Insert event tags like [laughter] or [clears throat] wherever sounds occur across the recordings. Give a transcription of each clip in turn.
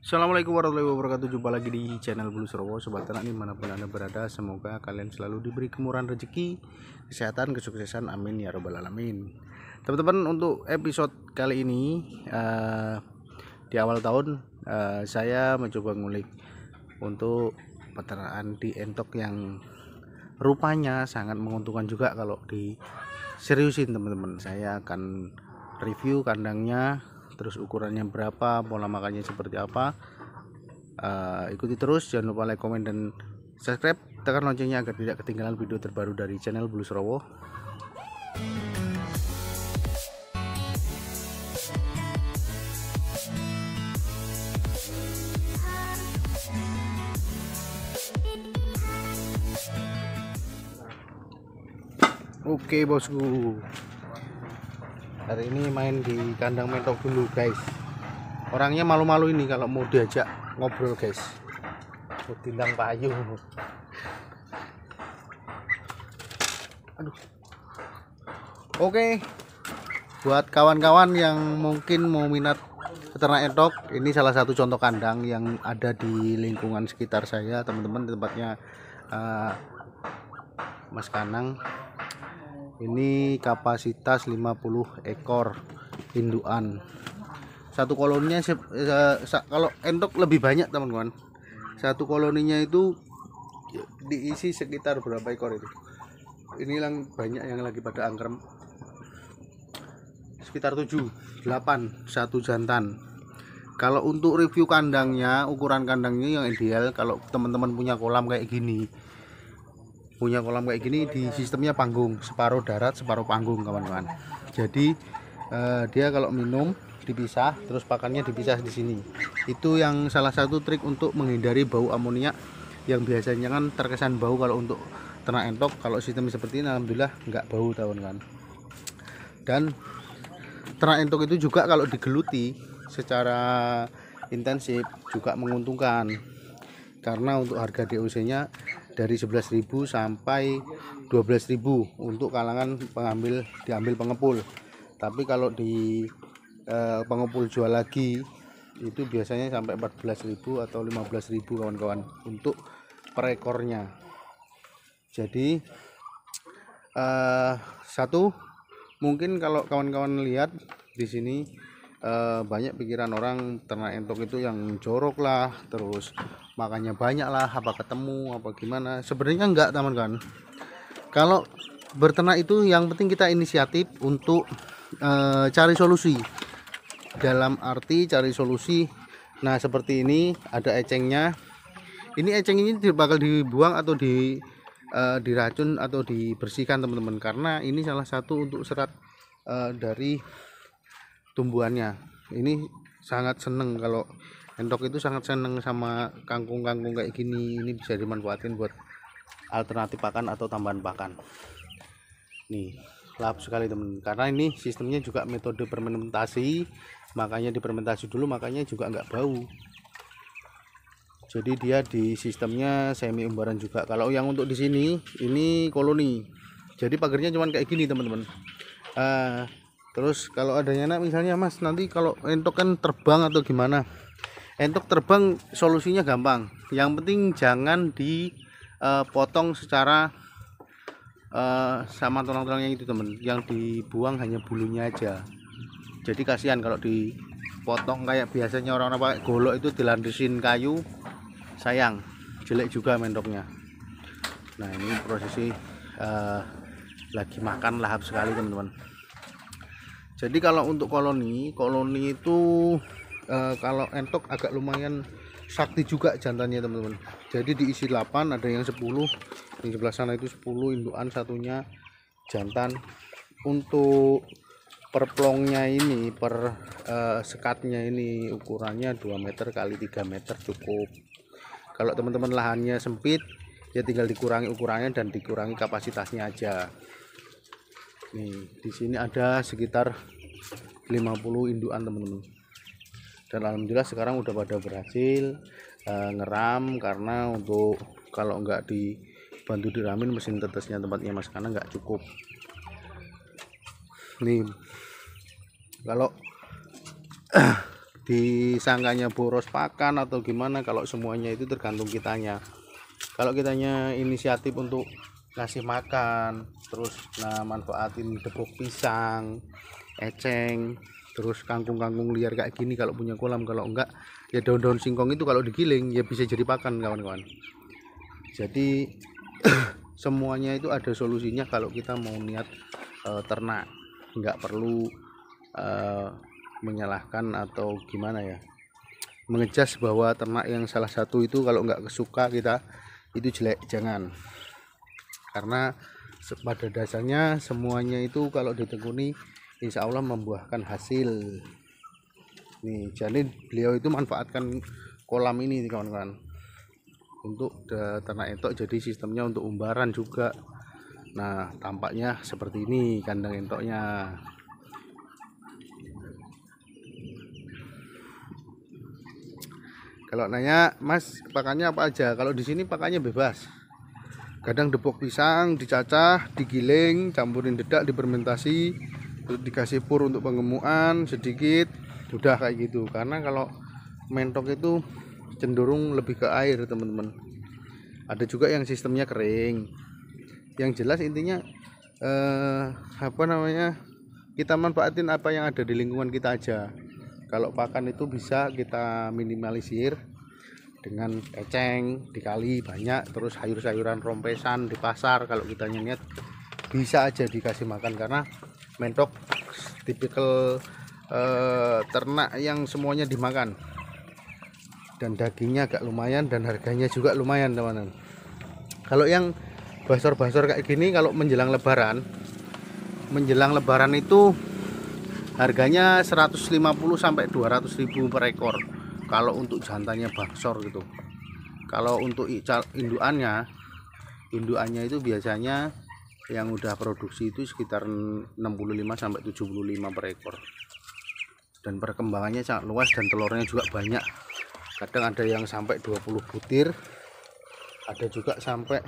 Assalamualaikum warahmatullahi wabarakatuh Jumpa lagi di channel Bulu Serowo, Sobat Ternak dimanapun Anda berada Semoga kalian selalu diberi kemurahan rezeki Kesehatan, kesuksesan, amin ya robbal alamin Teman-teman untuk episode kali ini uh, Di awal tahun uh, Saya mencoba ngulik Untuk peternakan di entok yang Rupanya sangat menguntungkan juga Kalau diseriusin teman-teman Saya akan review kandangnya terus ukurannya berapa pola makannya seperti apa uh, ikuti terus jangan lupa like comment dan subscribe tekan loncengnya agar tidak ketinggalan video terbaru dari channel Blue Rowo Oke okay, bosku hari ini main di kandang mentok dulu guys orangnya malu-malu ini kalau mau diajak ngobrol guys mau tilang payung aduh oke buat kawan-kawan yang mungkin mau minat peternak entok ini salah satu contoh kandang yang ada di lingkungan sekitar saya teman-teman tempatnya uh, Mas Kanang ini kapasitas 50 ekor induan satu koloninya eh, kalau entok lebih banyak teman-teman satu koloninya itu diisi sekitar berapa ekor itu ini yang banyak yang lagi pada angkrem sekitar 7 8 satu jantan kalau untuk review kandangnya ukuran kandangnya yang ideal kalau teman-teman punya kolam kayak gini punya kolam kayak gini di sistemnya panggung separuh darat separuh panggung kawan-kawan jadi eh, dia kalau minum dipisah terus pakannya dipisah di sini itu yang salah satu trik untuk menghindari bau amonia yang biasanya kan terkesan bau kalau untuk ternak entok kalau sistem seperti ini alhamdulillah nggak bau kawan kan dan ternak entok itu juga kalau digeluti secara intensif juga menguntungkan karena untuk harga DOC nya dari 11.000 sampai 12.000 untuk kalangan pengambil diambil pengepul tapi kalau di eh, pengepul jual lagi itu biasanya sampai 14.000 atau 15.000 kawan-kawan untuk perekornya jadi eh, satu mungkin kalau kawan-kawan lihat di sini eh, banyak pikiran orang ternak entok itu yang jorok lah terus makannya banyak lah apa ketemu apa gimana sebenarnya enggak teman kan kalau berternak itu yang penting kita inisiatif untuk eh, cari solusi dalam arti cari solusi nah seperti ini ada ecengnya ini eceng ini bakal dibuang atau di uh, diracun atau dibersihkan teman-teman karena ini salah satu untuk serat uh, dari tumbuhannya ini sangat seneng kalau entok itu sangat seneng sama kangkung-kangkung kayak gini ini bisa dimanfaatin buat alternatif pakan atau tambahan pakan nih lap sekali temen karena ini sistemnya juga metode fermentasi makanya fermentasi dulu makanya juga nggak bau jadi dia di sistemnya semi umbaran juga kalau yang untuk di sini ini koloni jadi pagarnya cuman kayak gini teman-teman uh, terus kalau adanya nyana misalnya mas nanti kalau entok kan terbang atau gimana entok terbang solusinya gampang yang penting jangan dipotong eh, secara eh, sama tulang-tulang yang itu teman. yang dibuang hanya bulunya aja jadi kasihan kalau dipotong kayak biasanya orang-orang pakai golok itu dilandesin kayu sayang jelek juga mentoknya nah ini prosesi uh, lagi makan lahap sekali teman-teman jadi kalau untuk koloni koloni itu e, kalau entok agak lumayan sakti juga jantannya teman-teman jadi diisi 8 ada yang 10 Di sebelah sana itu 10 indukan satunya jantan untuk perplongnya ini per e, sekatnya ini ukurannya 2 meter kali 3 meter cukup kalau teman-teman lahannya sempit ya tinggal dikurangi ukurannya dan dikurangi kapasitasnya aja nih di sini ada sekitar 50 induan teman-teman dan alhamdulillah sekarang udah pada berhasil e, ngeram karena untuk kalau nggak dibantu diramin mesin tetesnya tempatnya mas karena nggak cukup nih kalau [clears throat] disangkanya boros pakan atau gimana kalau semuanya itu tergantung kitanya kalau kitanya inisiatif untuk kasih makan terus nah manfaatin tepuk pisang eceng terus kangkung-kangkung liar kayak gini kalau punya kolam kalau enggak ya daun-daun singkong itu kalau digiling ya bisa jadi pakan kawan-kawan jadi [clears throat] semuanya itu ada solusinya kalau kita mau niat e, ternak enggak perlu e, menyalahkan atau gimana ya mengejas bahwa ternak yang salah satu itu kalau enggak kesuka kita itu jelek jangan karena pada dasarnya semuanya itu kalau ditekuni insya Allah membuahkan hasil nih jadi beliau itu manfaatkan kolam ini kawan-kawan untuk ternak entok jadi sistemnya untuk umbaran juga nah tampaknya seperti ini kandang entoknya kalau nanya mas pakannya apa aja kalau di sini pakannya bebas kadang depok pisang dicacah digiling campurin dedak dipermentasi terus dikasih pur untuk pengemuan sedikit sudah kayak gitu karena kalau mentok itu cenderung lebih ke air teman-teman ada juga yang sistemnya kering yang jelas intinya eh, apa namanya kita manfaatin apa yang ada di lingkungan kita aja kalau pakan itu bisa kita minimalisir dengan eceng dikali banyak terus sayur-sayuran rompesan di pasar kalau kita nyenyet bisa aja dikasih makan karena mentok tipikal eh, ternak yang semuanya dimakan dan dagingnya agak lumayan dan harganya juga lumayan teman-teman kalau yang basor-basor kayak gini kalau menjelang lebaran menjelang lebaran itu harganya 150 sampai 200 ribu per ekor kalau untuk jantannya bangsor gitu kalau untuk induannya induannya itu biasanya yang udah produksi itu sekitar 65 sampai 75 per ekor dan perkembangannya sangat luas dan telurnya juga banyak kadang ada yang sampai 20 butir ada juga sampai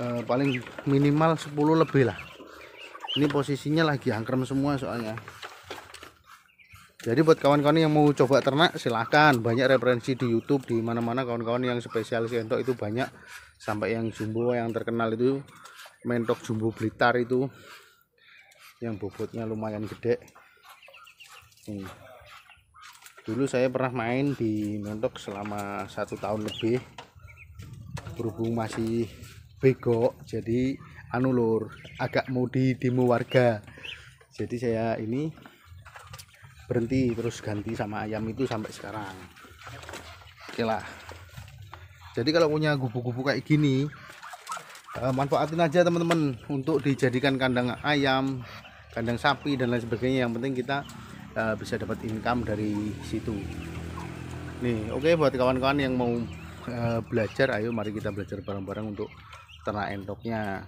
eh, paling minimal 10 lebih lah ini posisinya lagi angkrem semua soalnya jadi buat kawan-kawan yang mau coba ternak silahkan banyak referensi di YouTube di mana-mana kawan-kawan yang spesialis entok itu banyak sampai yang jumbo yang terkenal itu mentok jumbo blitar itu yang bobotnya lumayan gede hmm. dulu saya pernah main di mentok selama satu tahun lebih berhubung masih bego jadi anulur agak mau di demo warga jadi saya ini berhenti terus ganti sama ayam itu sampai sekarang oke lah jadi kalau punya gubuk-gubuk kayak gini eh, manfaatin aja teman-teman untuk dijadikan kandang ayam kandang sapi dan lain sebagainya yang penting kita eh, bisa dapat income dari situ nih oke okay, buat kawan-kawan yang mau eh, belajar ayo mari kita belajar bareng-bareng untuk ternak entoknya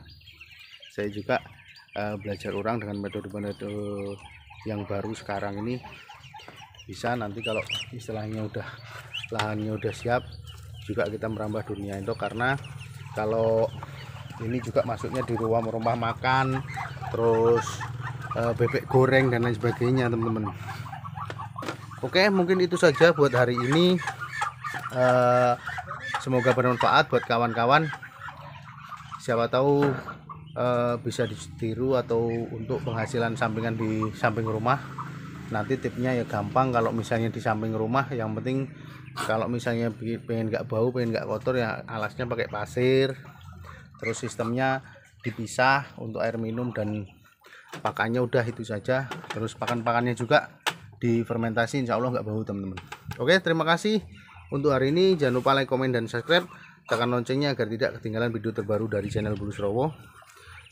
saya juga belajar orang dengan metode-metode yang baru sekarang ini bisa nanti kalau istilahnya udah lahannya udah siap juga kita merambah dunia itu karena kalau ini juga masuknya di ruang rumah makan terus eh, bebek goreng dan lain sebagainya teman-teman oke mungkin itu saja buat hari ini eh, semoga bermanfaat buat kawan-kawan siapa tahu Eh, bisa ditiru atau untuk penghasilan sampingan di samping rumah nanti tipnya ya gampang kalau misalnya di samping rumah yang penting kalau misalnya pengen nggak bau pengen nggak kotor ya alasnya pakai pasir terus sistemnya dipisah untuk air minum dan pakannya udah itu saja terus pakan-pakannya juga difermentasi insya Allah nggak bau teman-teman oke terima kasih untuk hari ini jangan lupa like komen dan subscribe tekan loncengnya agar tidak ketinggalan video terbaru dari channel Bulu Surowo